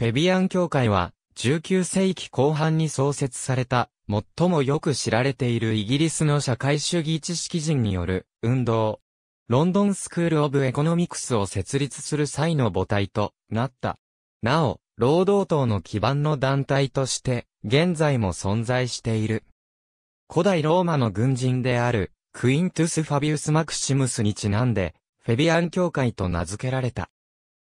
フェビアン教会は、19世紀後半に創設された、最もよく知られているイギリスの社会主義知識人による運動。ロンドンスクール・オブ・エコノミクスを設立する際の母体となった。なお、労働党の基盤の団体として、現在も存在している。古代ローマの軍人である、クイントゥス・ファビウス・マクシムスにちなんで、フェビアン教会と名付けられた。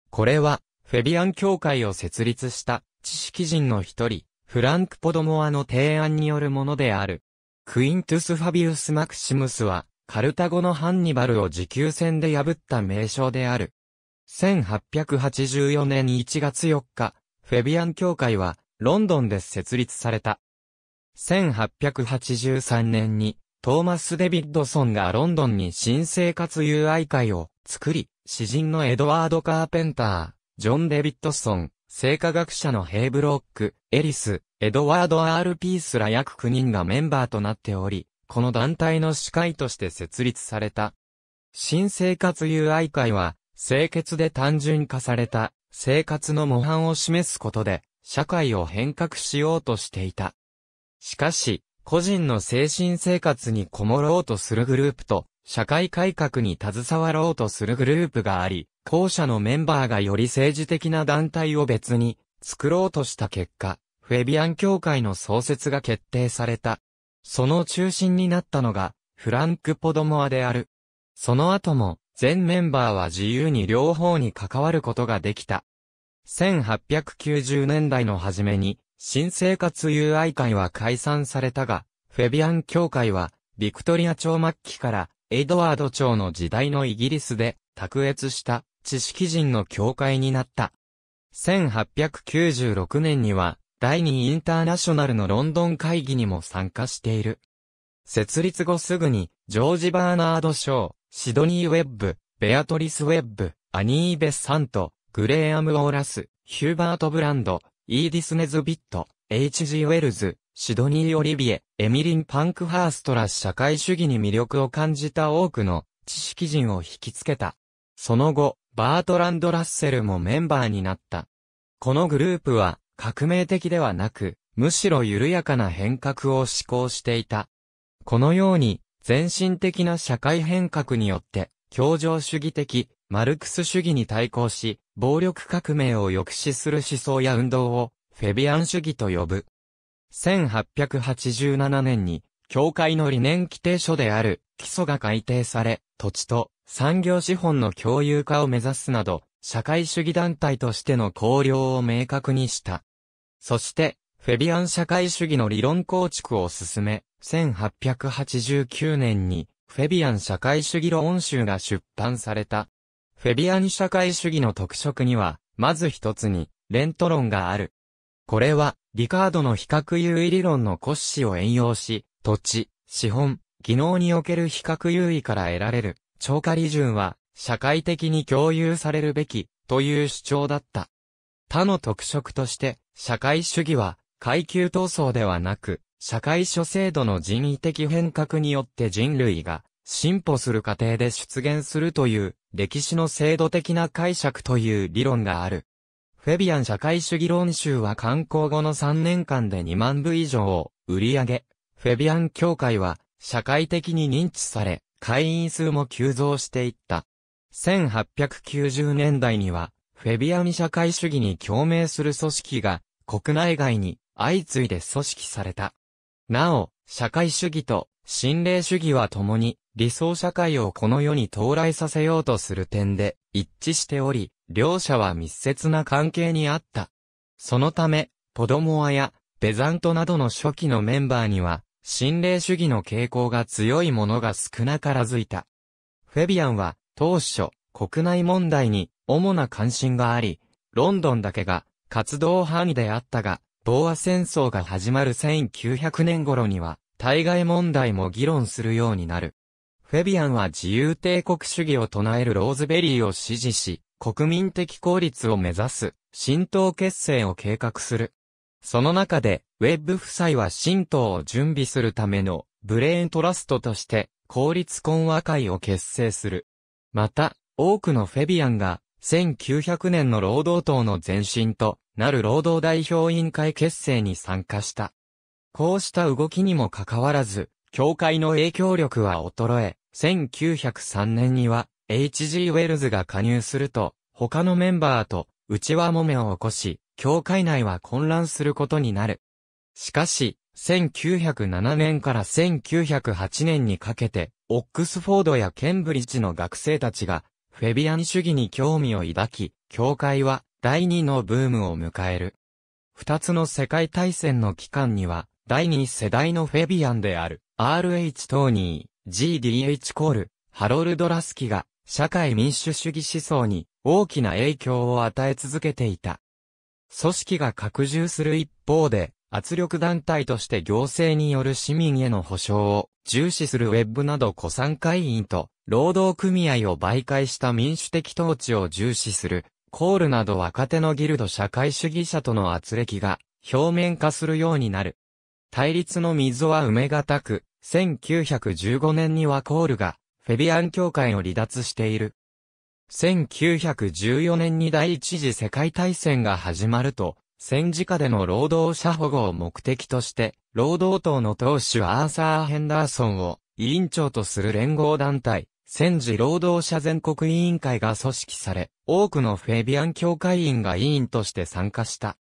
これは、フェビアン協会を設立した知識人の一人、フランク・ポドモアの提案によるものである。クイントゥス・ファビウス・マクシムスは、カルタゴのハンニバルを持久戦で破った名称である。1884年1月4日、フェビアン協会は、ロンドンで設立された。1883年に、トーマス・デビッドソンがロンドンに新生活友愛会を作り、詩人のエドワード・カーペンタジョン・デビッドソン、生科学者のヘイブロック、エリス、エドワード・ R・ ピースら約9人がメンバーとなっており、この団体の司会として設立された。新生活友愛会は、清潔で単純化された、生活の模範を示すことで、社会を変革しようとしていた。しかし、個人の精神生活にこもろうとするグループと、社会改革に携わろうとするグループがあり、後者のメンバーがより政治的な団体を別に作ろうとした結果、フェビアン協会の創設が決定された。その中心になったのが、フランク・ポドモアである。その後も、全メンバーは自由に両方に関わることができた。1890年代の初めに、新生活友愛会は解散されたが、フェビアン協会は、ビクトリア朝末期から、エドワード朝の時代のイギリスで、卓越した知識人の教会になった。1896年には、第2インターナショナルのロンドン会議にも参加している。設立後すぐに、ジョージ・バーナード・ショー、シドニー・ウェッブ、ベアトリス・ウェッブ、アニー・ベサント、グレーアム・オーラス、ヒューバート・ブランド、イーディス・ネズビット、H.G. ウェルズ、シドニー・オリビエ、エミリン・パンクハーストら社会主義に魅力を感じた多くの知識人を引きつけた。その後、バートランド・ラッセルもメンバーになった。このグループは革命的ではなく、むしろ緩やかな変革を志向していた。このように、全身的な社会変革によって、協情主義的、マルクス主義に対抗し、暴力革命を抑止する思想や運動を、フェビアン主義と呼ぶ。1887年に、教会の理念規定書である、基礎が改定され、土地と産業資本の共有化を目指すなど、社会主義団体としての考量を明確にした。そして、フェビアン社会主義の理論構築を進め、1889年に、フェビアン社会主義論集が出版された。フェビアン社会主義の特色には、まず一つに、レント論がある。これは、リカードの比較優位理論の骨子を援用し、土地、資本、技能における比較優位から得られる、超過利潤は、社会的に共有されるべき、という主張だった。他の特色として、社会主義は、階級闘争ではなく、社会諸制度の人為的変革によって人類が、進歩する過程で出現するという、歴史の制度的な解釈という理論がある。フェビアン社会主義論集は刊行後の3年間で2万部以上を売り上げ、フェビアン協会は社会的に認知され、会員数も急増していった。1890年代には、フェビアミ社会主義に共鳴する組織が、国内外に相次いで組織された。なお、社会主義と心霊主義は共に理想社会をこの世に到来させようとする点で一致しており、両者は密接な関係にあった。そのため、ポドモアやベザントなどの初期のメンバーには、心霊主義の傾向が強いものが少なからずいた。フェビアンは、当初、国内問題に主な関心があり、ロンドンだけが活動範囲であったが、防和戦争が始まる1900年頃には、対外問題も議論するようになる。フェビアンは自由帝国主義を唱えるローズベリーを支持し、国民的効率を目指す、浸透結成を計画する。その中で、ウェッブ夫妻は神道を準備するためのブレーントラストとして公立懇和会を結成する。また、多くのフェビアンが1900年の労働党の前身となる労働代表委員会結成に参加した。こうした動きにもかかわらず、教会の影響力は衰え、1903年には H.G. ウェルズが加入すると、他のメンバーと内輪もめを起こし、教会内は混乱することになる。しかし、1907年から1908年にかけて、オックスフォードやケンブリッジの学生たちが、フェビアン主義に興味を抱き、教会は第二のブームを迎える。二つの世界大戦の期間には、第二世代のフェビアンである、R.H. トーニー、G.D.H. コール、ハロルド・ラスキが、社会民主主義思想に大きな影響を与え続けていた。組織が拡充する一方で、圧力団体として行政による市民への保障を重視するウェブなど古参会員と労働組合を媒介した民主的統治を重視するコールなど若手のギルド社会主義者との圧力が表面化するようになる。対立の溝は埋めがたく、1915年にはコールがフェビアン協会を離脱している。1914年に第一次世界大戦が始まると、戦時下での労働者保護を目的として、労働党の党首アーサー・ヘンダーソンを委員長とする連合団体、戦時労働者全国委員会が組織され、多くのフェビアン協会員が委員として参加した。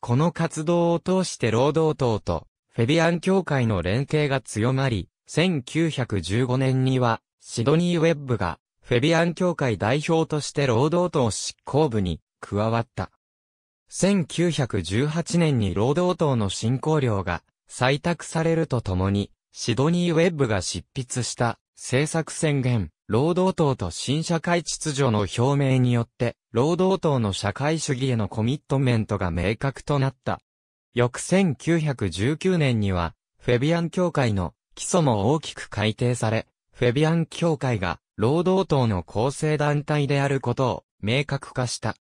この活動を通して労働党とフェビアン協会の連携が強まり、1915年にはシドニー・ウェッブがフェビアン協会代表として労働党執行部に加わった。1918年に労働党の進行量が採択されるとともに、シドニー・ウェッブが執筆した政策宣言、労働党と新社会秩序の表明によって、労働党の社会主義へのコミットメントが明確となった。翌1919年には、フェビアン協会の基礎も大きく改定され、フェビアン協会が労働党の構成団体であることを明確化した。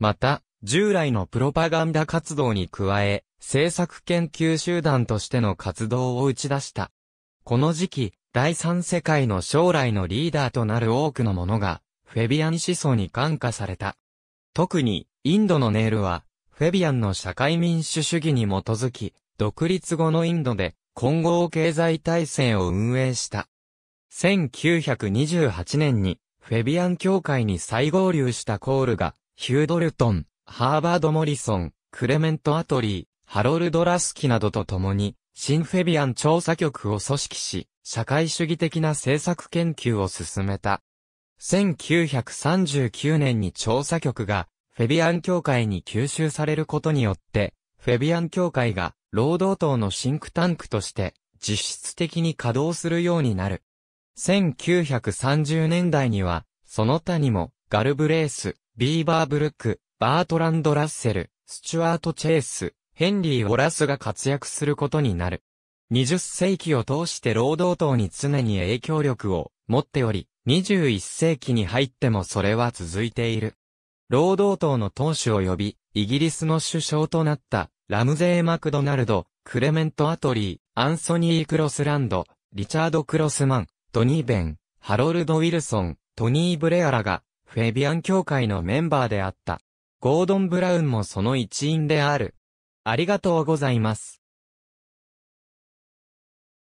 また、従来のプロパガンダ活動に加え、政策研究集団としての活動を打ち出した。この時期、第三世界の将来のリーダーとなる多くの者が、フェビアン思想に感化された。特に、インドのネールは、フェビアンの社会民主主義に基づき、独立後のインドで、混合経済体制を運営した。1928年にフェビアン協会に再合流したコールが、ヒュードルトン、ハーバード・モリソン、クレメント・アトリー、ハロルド・ラスキなどと共に、新フェビアン調査局を組織し、社会主義的な政策研究を進めた。1939年に調査局が、フェビアン協会に吸収されることによって、フェビアン協会が、労働党のシンクタンクとして、実質的に稼働するようになる。1930年代には、その他にも、ガルブレース、ビーバーブルック、バートランド・ラッセル、スチュワート・チェイス、ヘンリー・オラスが活躍することになる。20世紀を通して労働党に常に影響力を持っており、21世紀に入ってもそれは続いている。労働党の党首を呼び、イギリスの首相となった、ラムゼー・マクドナルド、クレメント・アトリー、アンソニー・クロスランド、リチャード・クロスマン、トニー・ベン、ハロルド・ウィルソン、トニー・ブレアラが、フェビアン協会のメンバーであった。ゴードン・ブラウンもその一員である。ありがとうございます。